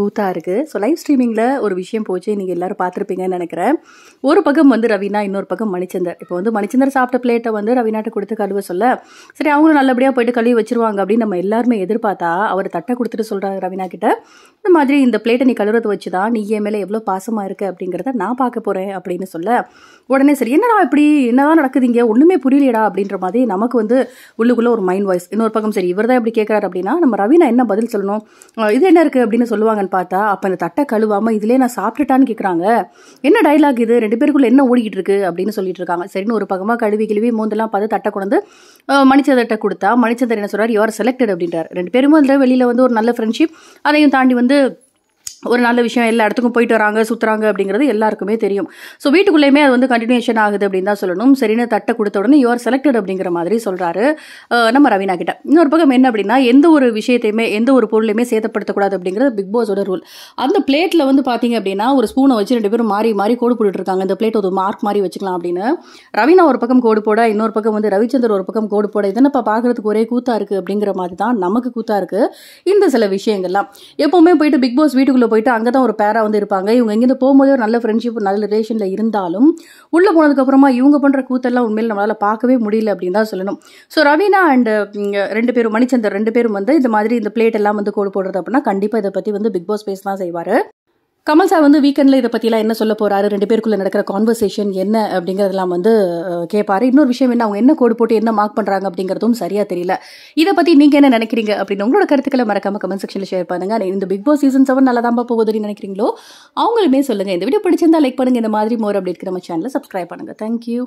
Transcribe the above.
பூத்தாக இருக்குது so live ஸ்ட்ரீமிங்கில் ஒரு விஷயம் போச்சு நீங்கள் எல்லோரும் பார்த்துருப்பீங்கன்னு நினைக்கிறேன் ஒரு பக்கம் வந்து ரவினா இன்னொரு பக்கம் மணிச்சந்தர் இப்போ வந்து மணிச்சந்தர் சாப்பிட்ட பிளேட்டை வந்து ரவினாட்ட கொடுத்து கழுவ சொல்ல சரி அவங்களும் நல்லபடியாக போயிட்டு கழுவி வச்சுருவாங்க அப்படின்னு நம்ம எல்லாருமே எதிர்பார்த்தா அவர் தட்டை கொடுத்துட்டு சொல்கிறாங்க ரவினா கிட்ட இந்த மாதிரி இந்த பிளேட்டை நீ கழுவுறது வச்சு தான் நீ என் மேலே எவ்வளோ பாசமாக இருக்குது அப்படிங்கிறத நான் பார்க்க போகிறேன் அப்படின்னு சொல்ல உடனே சரி என்னடா இப்படி என்னதான் நடக்குதுங்க ஒன்றுமே புரியலையடா அப்படின்ற மாதிரி நமக்கு வந்து உள்ளுக்குள்ளே ஒரு மைண்ட் வாய்ஸ் இன்னொரு பக்கம் சரி இவர் தான் இப்படி கேட்குறாரு அப்படின்னா நம்ம ரவினா என்ன பதில் சொல்லணும் இது என்ன இருக்குது அப்படின்னு சொல்லுவாங்க பார்க்கலான்னு பார்த்தா அப்போ அந்த தட்டை கழுவாமல் இதுலயே நான் சாப்பிட்டுட்டான்னு கேட்குறாங்க என்ன டைலாக் இது ரெண்டு பேருக்குள்ளே என்ன ஓடிக்கிட்டு இருக்கு அப்படின்னு சொல்லிட்டு இருக்காங்க சரின்னு ஒரு பக்கமாக கழுவி கழுவி மூந்தெல்லாம் பார்த்து தட்டை கொண்டு மணிச்சந்தர்கிட்ட கொடுத்தா மணிச்சந்தர் என்ன சொல்கிறார் யூஆர் செலக்டட் அப்படின்றார் ரெண்டு பேரும் அதுல வெளியில் வந்து ஒரு நல்ல ஃப்ரெண்ட்ஷிப் அதையும் தாண்டி வந்து ஒரு நல்ல விஷயம் எல்லா இடத்துக்கும் போயிட்டு வராங்க சுற்றுறாங்க அப்படிங்கிறது எல்லாருக்குமே தெரியும் ஸோ வீட்டுக்குள்ளேயுமே அது வந்து கண்டினியூஷன் ஆகுது அப்படின்னு தான் சொல்லணும் சரின்னு தட்டை கொடுத்த உடனே யூஆர் செலக்டட் அப்படிங்கிற மாதிரி சொல்கிறாரு நம்ம ரவீனா கிட்ட இன்னொரு பக்கம் என்ன அப்படின்னா எந்த ஒரு விஷயத்தையுமே எந்த ஒரு பொருளையுமே சேதப்படுத்தக்கூடாது அப்படிங்கிறது பிக் பாஸோட ரூல் அந்த பிளேட்டில் வந்து பார்த்தீங்க அப்படின்னா ஒரு ஸ்பூனை வச்சு ரெண்டு பேரும் மாறி மாறி கோடு போட்டுருக்காங்க இருக்காங்க இந்த பிளேட் ஒரு மார்க் மாதிரி வச்சுக்கலாம் அப்படின்னு ரவீனா ஒரு பக்கம் கோடு போட இன்னொரு பக்கம் வந்து ரவிச்சந்தர் ஒரு பக்கம் கோடு போட இதனப்பா பார்க்குறதுக்கு ஒரே கூத்தா இருக்குது அப்படிங்கிற மாதிரி தான் நமக்கு கூத்தா இருக்குது இந்த சில விஷயங்கள்லாம் எப்போவுமே போயிட்டு பிக் பாஸ் வீட்டுக்குள்ளே உள்ளே போயிட்டு அங்கே தான் ஒரு பேரா வந்து இருப்பாங்க இவங்க இங்கேருந்து போகும்போது ஒரு நல்ல ஃப்ரெண்ட்ஷிப் நல்ல ரிலேஷனில் இருந்தாலும் உள்ளே போனதுக்கப்புறமா இவங்க பண்ணுற கூத்தெல்லாம் உண்மையில் நம்மளால் பார்க்கவே முடியல அப்படின்னு தான் சொல்லணும் ஸோ ரவீனா அண்டு ரெண்டு பேரும் மணிச்சந்தர் ரெண்டு பேரும் வந்து இந்த மாதிரி இந்த பிளேட் எல்லாம் வந்து கோடு போடுறது அப்படின்னா கண்டிப்பாக இதை பற்றி வந்து பிக் பாஸ் பேஸ்லாம் செய்வார் கமல் சார் வந்து வீக்கெண்டில் இதை பற்றிலாம் என்ன சொல்ல போகிறாரு ரெண்டு பேருக்குள்ளே நடக்கிற கான்வர்சேஷன் என்ன அப்படிங்கிறதெல்லாம் வந்து கேட்பாரு இன்னொரு விஷயம் என்ன அவங்க என்ன கோடு போட்டு என்ன மார்க் பண்ணுறாங்க அப்படிங்கிறதும் சரியாக தெரியல இதை பற்றி நீங்கள் என்ன நினைக்கிறீங்க அப்படின்னு உங்களோட கருத்துக்களை மறக்காம கமெண்ட் செக்ஷனில் ஷேர் பண்ணுங்க இந்த பிக் பாஸ் சீசன் செவன் நல்லா தான் போகுதுன்னு நினைக்கிறீங்களோ அவங்களுமே சொல்லுங்கள் இந்த வீடியோ பிடிச்சிருந்தா லைக் பண்ணுங்கள் இந்த மாதிரி மோர் அப்படி இருக்கிற நம்ம சேனலை சப்ஸ்கிரைப் பண்ணுங்கள் தேங்க்யூ